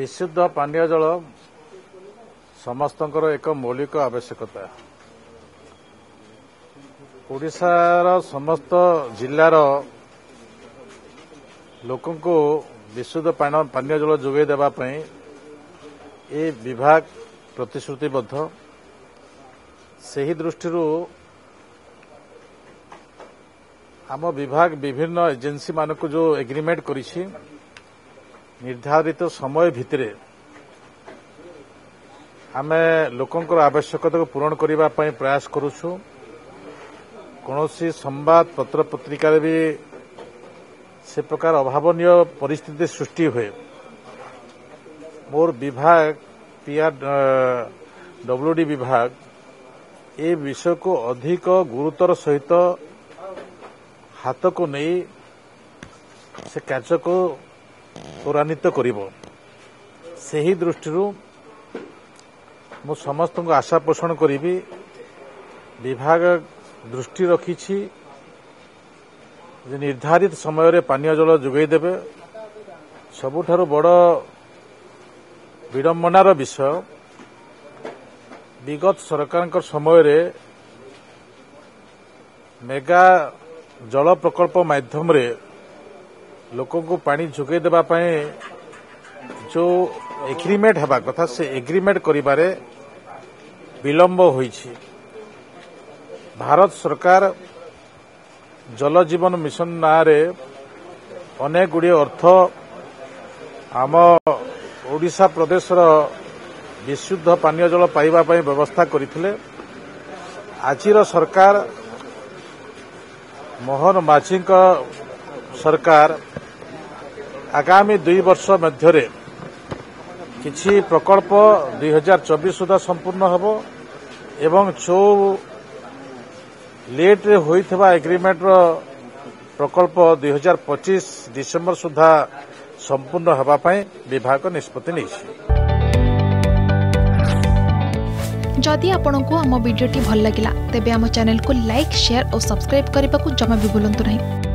ବିଶୁଦ୍ଧ ପାନୀୟ ଜଳ ସମସ୍ତଙ୍କର ଏକ ମୌଳିକ ଆବଶ୍ୟକତା ଓଡ଼ିଶାର ସମସ୍ତ ଜିଲ୍ଲାର ଲୋକଙ୍କୁ ବିଶୁଦ୍ଧ ପାନୀୟ ଜଳ ଯୋଗାଇ ଦେବା ପାଇଁ ଏ ବିଭାଗ ପ୍ରତିଶ୍ରତିବଦ୍ଧ ସେହି ଦୃଷ୍ଟିରୁ ଆମ ବିଭାଗ ବିଭିନ୍ନ ଏଜେନ୍ସିମାନଙ୍କୁ ଯେଉଁ ଏଗ୍ରିମେଣ୍ଟ କରିଛି ନିର୍ଦ୍ଧାରିତ ସମୟ ଭିତରେ ଆମେ ଲୋକଙ୍କର ଆବଶ୍ୟକତାକୁ ପୂରଣ କରିବା ପାଇଁ ପ୍ରୟାସ କରୁଛୁ କୌଣସି ସମ୍ବାଦ ପତ୍ରପତ୍ରିକାରେ ବି ସେ ପ୍ରକାର ଅଭାବନୀୟ ପରିସ୍ଥିତି ସୃଷ୍ଟି ହୁଏ ମୋର ବିଭାଗ ପିଆର ଡବ୍ଲ୍ୟୁଡି ବିଭାଗ ଏ ବିଷୟକୁ ଅଧିକ ଗୁରୁତର ସହିତ ହାତକୁ ନେଇ ସେ କାର୍ଯ୍ୟକୁ ତ୍ୱରାନ୍ୱିତ କରିବ ସେହି ଦୃଷ୍ଟିରୁ ମୁଁ ସମସ୍ତଙ୍କୁ ଆଶା ପୋଷଣ କରିବି ବିଭାଗ ଦୃଷ୍ଟି ରଖିଛି ଯେ ନିର୍ଦ୍ଧାରିତ ସମୟରେ ପାନୀୟ ଜଳ ଯୋଗାଇ ଦେବେ ସବୁଠାରୁ ବଡ଼ ବିଡ଼ମ୍ବନାର ବିଷୟ ବିଗତ ସରକାରଙ୍କ ସମୟରେ ମେଗା ଜଳ ପ୍ରକଳ୍ପ ମାଧ୍ୟମରେ ଲୋକଙ୍କୁ ପାଣି ଯୋଗାଇ ଦେବା ପାଇଁ ଯେଉଁ ଏଗ୍ରିମେଣ୍ଟ ହେବା କଥା ସେ ଏଗ୍ରିମେଣ୍ଟ କରିବାରେ ବିଳମ୍ବ ହୋଇଛି ଭାରତ ସରକାର ଜୀବନ ମିଶନ ନାଁରେ ଅନେକଗୁଡ଼ିଏ ଅର୍ଥ ଆମ ଓଡ଼ିଶା ପ୍ରଦେଶର ବିଶୁଦ୍ଧ ପାନୀୟ ଜଳ ପାଇବା ପାଇଁ ବ୍ୟବସ୍ଥା କରିଥିଲେ ଆଜିର ସରକାର ମୋହନ ମାଝୀଙ୍କ ସରକାର ଆଗାମୀ ଦୁଇ ବର୍ଷ ମଧ୍ୟରେ କିଛି ପ୍ରକଳ୍ପ ଦୁଇହଜାର ଚବିଶ ସୁଦ୍ଧା ସମ୍ପୂର୍ଣ୍ଣ ହେବ ଏବଂ ଯେଉଁ ଲେଟ୍ରେ ହୋଇଥିବା ଏଗ୍ରିମେଣ୍ଟର ପ୍ରକଳ୍ପ ଦୁଇହଜାର ପଚିଶ ଡିସେମ୍ବର ସୁଦ୍ଧା ସମ୍ପୂର୍ଣ୍ଣ ହେବା ପାଇଁ ବିଭାଗ ନିଷ୍ପତ୍ତି ନେଇଛି ଯଦି ଆପଣଙ୍କୁ ଆମ ଭିଡ଼ିଓଟି ଭଲ ଲାଗିଲା ତେବେ ଆମ ଚ୍ୟାନେଲକୁ ଲାଇକ୍ ସେୟାର ଓ ସବସ୍କ୍ରାଇବ୍ କରିବାକୁ ଜମା ବି ଭୁଲନ୍ତୁ ନାହିଁ